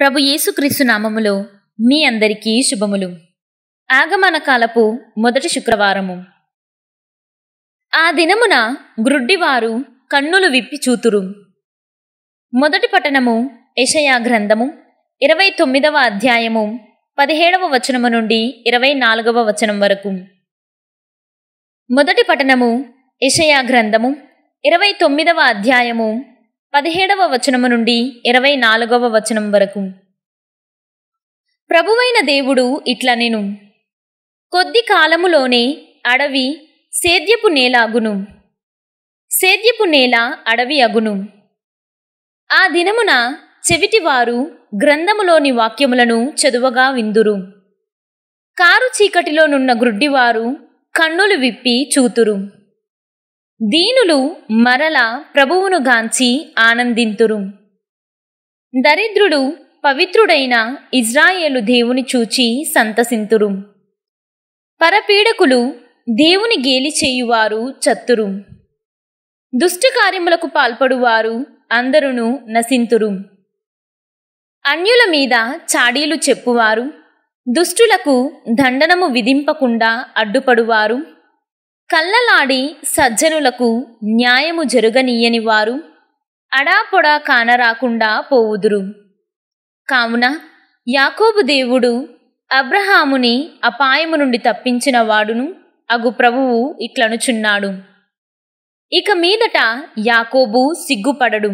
ప్రభు యేసుక్రీస్తు నామములో మీ అందరికీ శుభములు ఆగమన కాలపు మొదటి శుక్రవారము ఆ దినమున గ్రుడ్డివారు కన్నులు విప్పి చూతురు మొదటి పట్టణము యషయా గ్రంథము ఇరవై తొమ్మిదవ అధ్యాయము పదిహేడవ వచనము నుండి ఇరవై నాలుగవ వచనం వరకు మొదటి పట్టణము యషయా గ్రంథము ఇరవై తొమ్మిదవ అధ్యాయము పదిహేడవ వచనము నుండి ఇరవై నాలుగవ వచనం వరకు ప్రభువైన దేవుడు ఇట్ల నేను కొద్ది కాలములోనే అడవి సేద్యపు నేల అగును సేద్యపు నేల అడవి అగును ఆ దినమున చెవిటివారు గ్రంథములోని వాక్యములను చదువగా విందురు కారు చీకటిలో నున్న గ్రుడ్డివారు కన్నులు విప్పి చూతురు దీనులు మరల ప్రభువును గాంచి ఆనందింతురు దరిద్రుడు పవిత్రుడైన ఇజ్రాయేలు దేవుని చూచి సంతసింతురు పరపీడకులు దేవుని గేలి చేయువారు చత్తురు దుష్టకార్యములకు పాల్పడువారు అందరును నశింతురు అన్యుల మీద చాడీలు చెప్పువారు దుష్టులకు దండనము విధింపకుండా అడ్డుపడువారు కళ్ళలాడి సజ్జనులకు న్యాయము జరుగనీయని వారు అడాపొడా కానరాకుండా పోవుదురు కావున యాకోబు దేవుడు అబ్రహాముని అపాయము నుండి తప్పించిన వాడును అగు ప్రభువు ఇట్లనుచున్నాడు ఇక మీదట యాకోబు సిగ్గుపడడు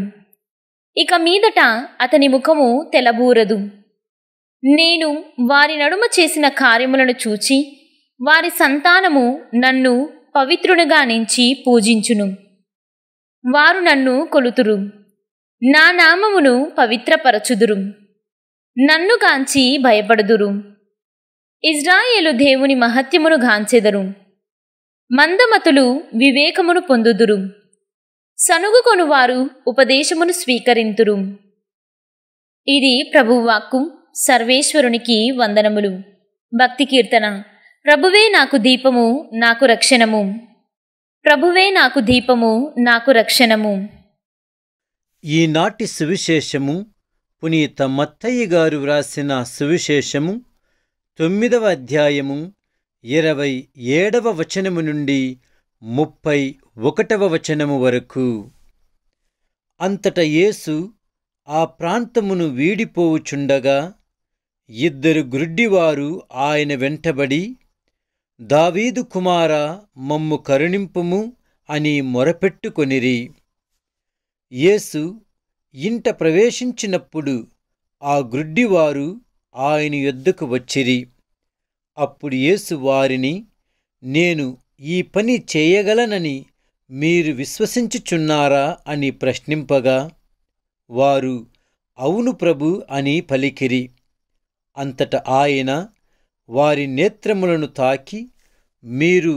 ఇక మీదట అతని ముఖము తెలబూరదు నేను వారి నడుమ చేసిన కార్యములను చూచి వారి సంతానము నన్ను పవిత్రునిగా నించి పూజించును వారు నన్ను కొలుతురు నా నామమును పవిత్రపరచుదురు నన్ను కాంచి భయపడుదురు ఇజ్రాయేలు దేవుని మహత్యమును గాంచెదరు మందమతులు వివేకమును పొందుదురు వారు ఉపదేశమును స్వీకరింతురు ఇది ప్రభువాక్కు సర్వేశ్వరునికి వందనములు భక్తి కీర్తన ప్రభువే నాకు దీపము నాకు రక్షణము ప్రభువే నాకు దీపము నాకు రక్షణము ఈనాటి సువిశేషము పునీత మత్తయ్య గారు వ్రాసిన సువిశేషము తొమ్మిదవ అధ్యాయము ఇరవై ఏడవ వచనము నుండి ముప్పై ఒకటవ వచనము వరకు అంతట యేసు ఆ ప్రాంతమును వీడిపోవుచుండగా ఇద్దరు గ్రుడ్డివారు ఆయన వెంటబడి దావీదు కుమార మమ్ము కరుణింపుము అని మొరపెట్టుకొనిరి యేసు ఇంట ప్రవేశించినప్పుడు ఆ గ్రుడ్డివారు ఆయన యొద్దకు వచ్చిరి అప్పుడు యేసు వారిని నేను ఈ పని చేయగలనని మీరు విశ్వసించుచున్నారా అని ప్రశ్నింపగా వారు అవును ప్రభు అని పలికిరి అంతట ఆయన వారి నేత్రములను తాకి మీరు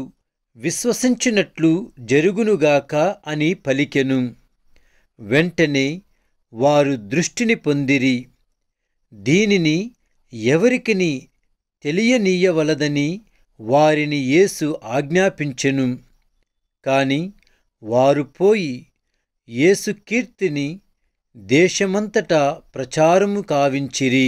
విశ్వసించినట్లు జరుగునుగాక అని పలికెను వెంటనే వారు దృష్టిని పొందిరి దీనిని ఎవరికిని తెలియనీయవలదని వారిని యేసు ఆజ్ఞాపించెను కాని వారు పోయి యేసు కీర్తిని దేశమంతటా ప్రచారము కావించిరి